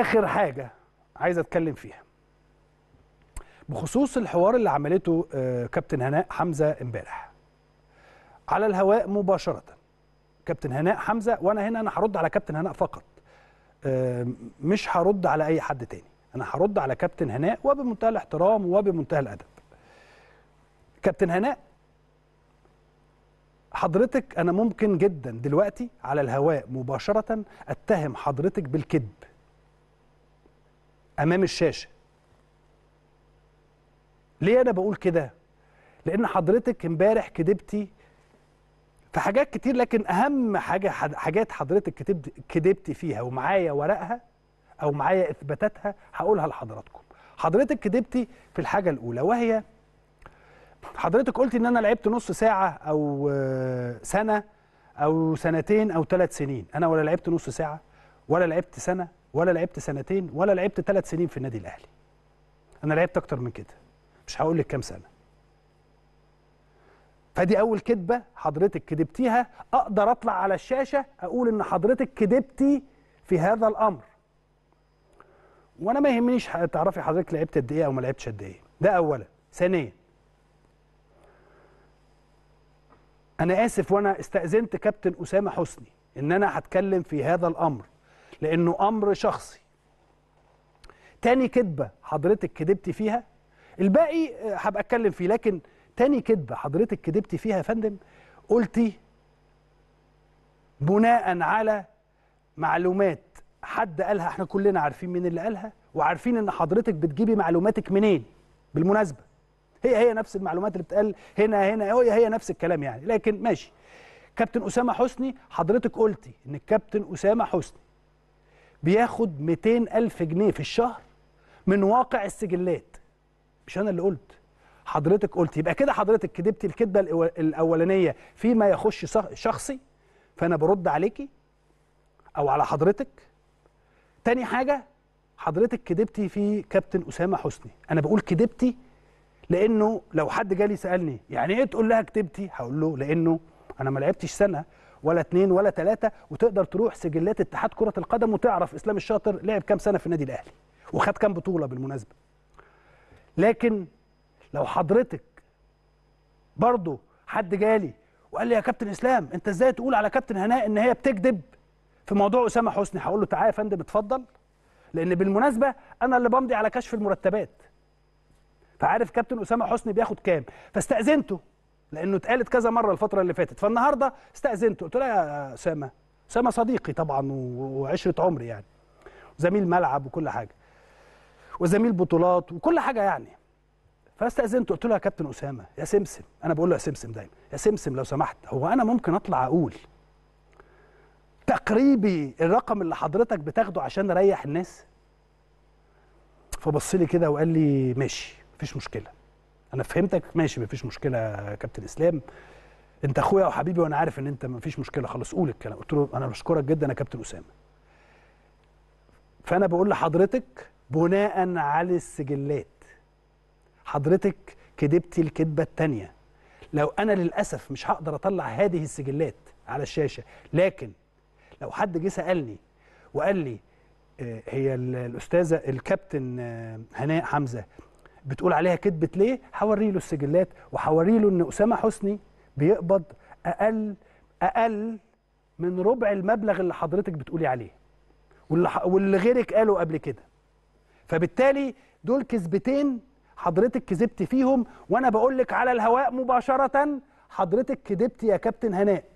اخر حاجه عايز اتكلم فيها بخصوص الحوار اللي عملته آه، كابتن هناء حمزه امبارح على الهواء مباشره كابتن هناء حمزه وانا هنا انا هرد على كابتن هناء فقط آه، مش هرد على اي حد تاني انا هرد على كابتن هناء وبمنتهى الاحترام وبمنتهى الادب كابتن هناء حضرتك انا ممكن جدا دلوقتي على الهواء مباشره اتهم حضرتك بالكذب امام الشاشه ليه انا بقول كده لان حضرتك امبارح كدبتي في حاجات كتير لكن اهم حاجه حاجات حضرتك كدبتي فيها ومعايا ورقها او معايا اثباتاتها هقولها لحضراتكم حضرتك كدبتي في الحاجه الاولى وهي حضرتك قلت ان انا لعبت نص ساعه او سنه او سنتين او ثلاث سنين انا ولا لعبت نص ساعه ولا لعبت سنه ولا لعبت سنتين ولا لعبت ثلاث سنين في النادي الاهلي انا لعبت اكتر من كده مش هقول لك كام سنه فدي اول كذبه حضرتك كذبتيها اقدر اطلع على الشاشه اقول ان حضرتك كذبتي في هذا الامر وانا ما يهمنيش تعرفي حضرتك لعبت قد ايه او ما لعبتش قد ايه ده اولا ثانيا انا اسف وانا استاذنت كابتن اسامه حسني ان انا هتكلم في هذا الامر لانه امر شخصي تاني كذبه حضرتك كذبتي فيها الباقي آه، هبقى اتكلم فيه لكن تاني كذبه حضرتك كذبتي فيها يا فندم قلتي بناء على معلومات حد قالها احنا كلنا عارفين مين اللي قالها وعارفين ان حضرتك بتجيبي معلوماتك منين بالمناسبه هي هي نفس المعلومات اللي بتقال هنا هنا هي هي نفس الكلام يعني لكن ماشي كابتن اسامه حسني حضرتك قلتي ان الكابتن اسامه حسني بياخد 200 ألف جنيه في الشهر من واقع السجلات مش أنا اللي قلت حضرتك قلت يبقى كده حضرتك كدبتي الكدبة الأولانية فيما يخش شخصي فأنا برد عليكي أو على حضرتك تاني حاجة حضرتك كدبتي في كابتن أسامة حسني أنا بقول كدبتي لأنه لو حد جالي سألني يعني إيه تقول لها كدبتي هقول له لأنه أنا ما لعبتش سنة ولا اثنين ولا ثلاثه وتقدر تروح سجلات اتحاد كره القدم وتعرف اسلام الشاطر لعب كام سنه في النادي الاهلي وخد كام بطوله بالمناسبه لكن لو حضرتك برضه حد جالي وقال لي يا كابتن اسلام انت ازاي تقول على كابتن هناء ان هي بتكذب في موضوع اسامه حسني هقول له تعالى يا فندم اتفضل لان بالمناسبه انا اللي بمضي على كشف المرتبات فعارف كابتن اسامه حسني بياخد كام فاستاذنته لانه اتقالت كذا مره الفتره اللي فاتت فالنهارده استاذنته قلت له يا اسامه اسامه صديقي طبعا وعشره عمري يعني زميل ملعب وكل حاجه وزميل بطولات وكل حاجه يعني فاستاذنته قلت له يا كابتن اسامه يا سمسم انا بقول له يا سمسم دايما يا سمسم لو سمحت هو انا ممكن اطلع اقول تقريبي الرقم اللي حضرتك بتاخده عشان اريح الناس فبص لي كده وقال لي ماشي مفيش مشكله انا فهمتك ماشي مفيش مشكله يا كابتن اسلام انت اخويا وحبيبي وانا عارف ان انت مفيش مشكله خلاص قول الكلام قلت له انا بشكرك جدا يا كابتن اسامه فانا بقول لحضرتك بناء على السجلات حضرتك كدبتي الكذبه الثانيه لو انا للاسف مش هقدر اطلع هذه السجلات على الشاشه لكن لو حد جه سالني وقال لي آه، هي الاستاذه الكابتن آه، هناء حمزه بتقول عليها كذبة ليه هوري له السجلات وهوري له ان اسامه حسني بيقبض اقل اقل من ربع المبلغ اللي حضرتك بتقولي عليه واللي, واللي غيرك قاله قبل كده فبالتالي دول كذبتين حضرتك كذبت فيهم وانا بقول لك على الهواء مباشره حضرتك كذبت يا كابتن هناء